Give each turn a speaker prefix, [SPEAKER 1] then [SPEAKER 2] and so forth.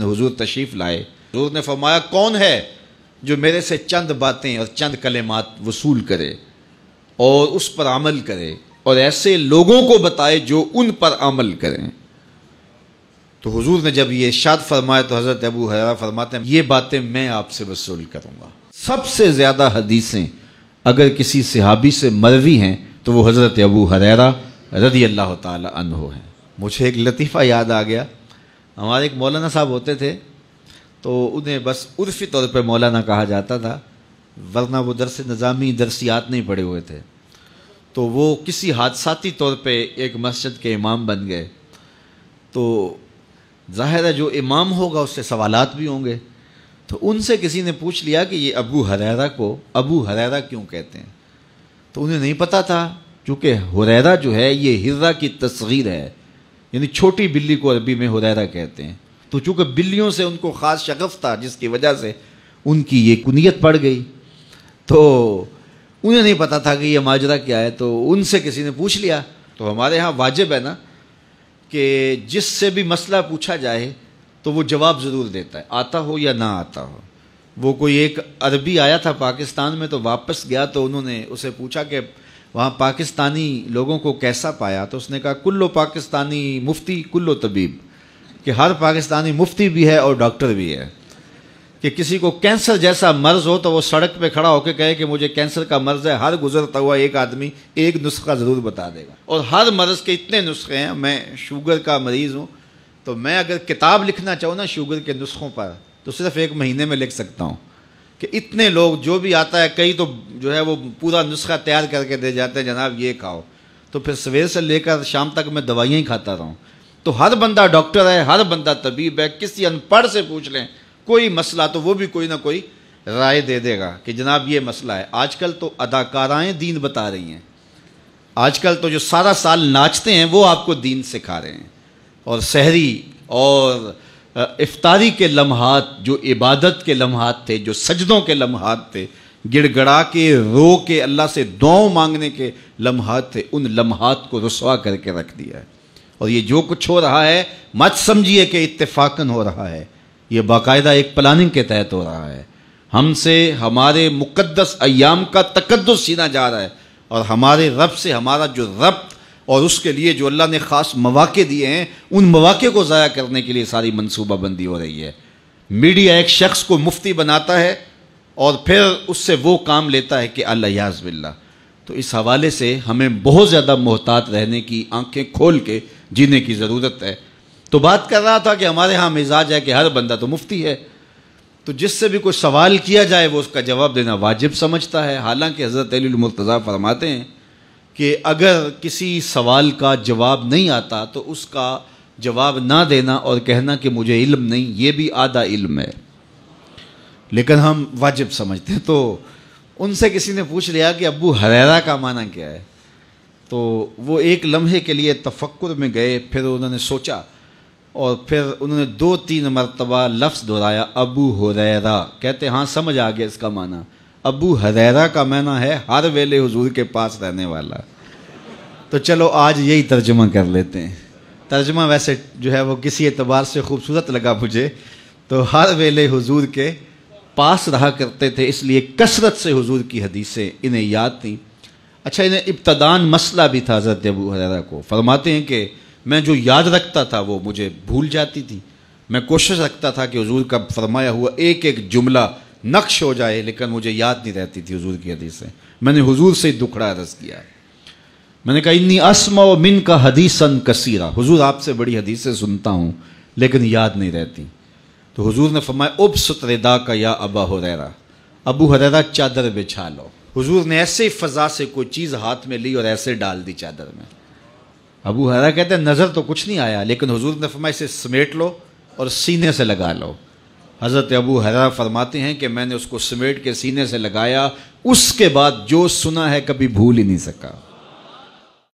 [SPEAKER 1] हुजूर तशरीफ़ लाए हजूर ने फरमाया कौन है जो मेरे से चंद बातें और चंद कलेमात वसूल करे और उस पर अमल करे और ऐसे लोगों को बताए जो उन पर अमल करें तो हुजूर ने जब ये शाद फरमाया तो हज़रत अबू हरा फरमाते हैं ये बातें मैं आपसे वसूल करूंगा सबसे ज़्यादा हदीसें अगर किसी सहाबी से मरवी हैं तो वो हज़रत अबू हरेरा रदी अल्लाह तन हैं मुझे एक लतीफ़ा याद आ गया हमारे एक मौलाना साहब होते थे तो उन्हें बस उर्फी तौर पर मौलाना कहा जाता था वरना वो दरस नज़ामी दरसियात नहीं पड़े हुए थे तो वो किसी हादसाती तौर पे एक मस्जिद के इमाम बन गए तो ज़ाहिर है जो इमाम होगा उससे सवालात भी होंगे तो उनसे किसी ने पूछ लिया कि ये अबू हरैरा को अबू हरैरा क्यों कहते हैं तो उन्हें नहीं पता था क्योंकि हुरैरा जो है ये हिर्रा की तस्वीर है यानी छोटी बिल्ली को अरबी में हुरैरा कहते हैं तो चूँकि बिल्लियों से उनको ख़ास शगफ था जिसकी वजह से उनकी ये कुनीत पड़ गई तो उन्हें नहीं पता था कि ये माजरा क्या है तो उनसे किसी ने पूछ लिया तो हमारे यहाँ वाजिब है ना कि जिससे भी मसला पूछा जाए तो वो जवाब ज़रूर देता है आता हो या ना आता हो वो कोई एक अरबी आया था पाकिस्तान में तो वापस गया तो उन्होंने उसे पूछा कि वहाँ पाकिस्तानी लोगों को कैसा पाया तो उसने कहा कुल्लो पाकिस्तानी मुफ्ती कुल्लो तबीब कि हर पाकिस्तानी मुफ्ती भी है और डॉक्टर भी है कि किसी को कैंसर जैसा मर्ज हो तो वो सड़क पे खड़ा होकर कहे कि मुझे कैंसर का मर्ज है हर गुजरता हुआ एक आदमी एक नुस्खा ज़रूर बता देगा और हर मर्ज के इतने नुस्खे हैं मैं शुगर का मरीज़ हूँ तो मैं अगर किताब लिखना चाहूँ ना शुगर के नुस्खों पर तो सिर्फ एक महीने में लिख सकता हूँ कि इतने लोग जो भी आता है कई तो जो है वो पूरा नुस्खा तैयार करके दे जाते हैं जनाब ये खाओ तो फिर सवेर से लेकर शाम तक मैं दवाइयाँ ही खाता रहा हूँ तो हर बंदा डॉक्टर है हर बंदा तबीब है किसी अनपढ़ से पूछ लें कोई मसला तो वो भी कोई ना कोई राय दे देगा कि जनाब ये मसला है आजकल तो अदाकाराएँ दीन बता रही हैं आजकल तो जो सारा साल नाचते हैं वो आपको दीन सिखा रहे हैं और शहरी और इफ्तारी के लम्हात जो इबादत के लम्हात थे जो सजदों के लम्हात थे गिड़गड़ा के रो के अल्लाह से दुआ मांगने के लम्हात थे उन लम्हात को रसवा करके रख दिया है और ये जो कुछ हो रहा है मत समझिए कि इत्तेफाकन हो रहा है ये बाकायदा एक प्लानिंग के तहत हो रहा है हमसे हमारे मुकद्दस अयाम का तकद्दस सीना जा रहा है और हमारे रब से हमारा जो रब्त और उसके लिए जो अल्लाह ने ख़ास मौाक़े दिए हैं उन मौाक़े को ज़ाया करने के लिए सारी मनसूबा बंदी हो रही है मीडिया एक शख्स को मुफ्ती बनाता है और फिर उससे वो काम लेता है कि अल्लाह बिल्ला तो इस हवाले से हमें बहुत ज़्यादा मोहतात रहने की आंखें खोल के जीने की ज़रूरत है तो बात कर रहा था कि हमारे यहाँ मिजाज है कि हर बंदा तो मुफ्ती है तो जिससे भी कोई सवाल किया जाए वो उसका जवाब देना वाजिब समझता है हालांकि हज़रत अली मुर्तज़ा फरमाते हैं कि अगर किसी सवाल का जवाब नहीं आता तो उसका जवाब ना देना और कहना कि मुझे इल्म नहीं ये भी आधा इल्म है लेकिन हम वाजिब समझते हैं तो उनसे किसी ने पूछ लिया कि अबू हरेरा का माना क्या है तो वो एक लम्हे के लिए तफक्र में गए फिर उन्होंने सोचा और फिर उन्होंने दो तीन मरतबा लफ्ज़ दोहराया अबू हुरैरा कहते हाँ समझ आ गया इसका माना अबू हजैरा का मैना है हर वेले हजूर के पास रहने वाला तो चलो आज यही तर्जमा कर लेते हैं तर्जमा वैसे जो है वो किसी एतबार से खूबसूरत लगा मुझे तो हर वेले हजूर के पास रहा करते थे इसलिए कसरत से हजूर की हदीसें इन्हें याद थी अच्छा इन्हें इब्तदान मसला भी था हज़रत अबू हजैरा को फरमाते हैं कि मैं जो याद रखता था वो मुझे भूल जाती थी मैं कोशिश रखता था कि हजूर का फरमाया हुआ एक एक जुमला नक्श हो जाए लेकिन मुझे याद नहीं रहती थी हजूर की हदीसें मैंने हजूर से दुखड़ा रस किया मैंने कहा इन्नी असम व मिन का हदीसन कसीरा हुजूर आपसे बड़ी हदीसें सुनता हूँ लेकिन याद नहीं रहती तो हुजूर ने फरमाया उब सुतरेदा का या अबा हुरैरा अबू हुरैरा चादर बिछा लो हुजूर ने ऐसे फ़जा से कोई चीज़ हाथ में ली और ऐसे डाल दी चादर में अबू हुरैरा कहते हैं नज़र तो कुछ नहीं आया लेकिन हुजूर ने फरमाया इसे समेट लो और सीने से लगा लो हज़रत अबू हरा फरमाते हैं कि मैंने उसको समेट के सीने से लगाया उसके बाद जो सुना है कभी भूल ही नहीं सका